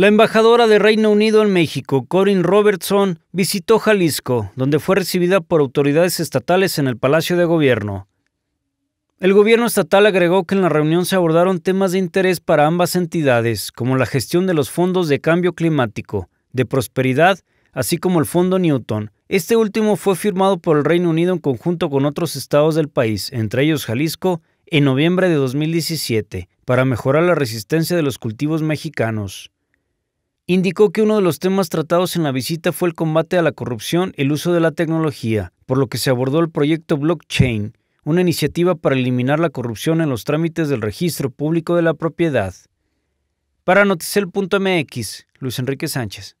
La embajadora de Reino Unido en México, Corin Robertson, visitó Jalisco, donde fue recibida por autoridades estatales en el Palacio de Gobierno. El gobierno estatal agregó que en la reunión se abordaron temas de interés para ambas entidades, como la gestión de los fondos de cambio climático, de prosperidad, así como el Fondo Newton. Este último fue firmado por el Reino Unido en conjunto con otros estados del país, entre ellos Jalisco, en noviembre de 2017, para mejorar la resistencia de los cultivos mexicanos. Indicó que uno de los temas tratados en la visita fue el combate a la corrupción, el uso de la tecnología, por lo que se abordó el proyecto Blockchain, una iniciativa para eliminar la corrupción en los trámites del registro público de la propiedad. Para Noticel.mx, Luis Enrique Sánchez.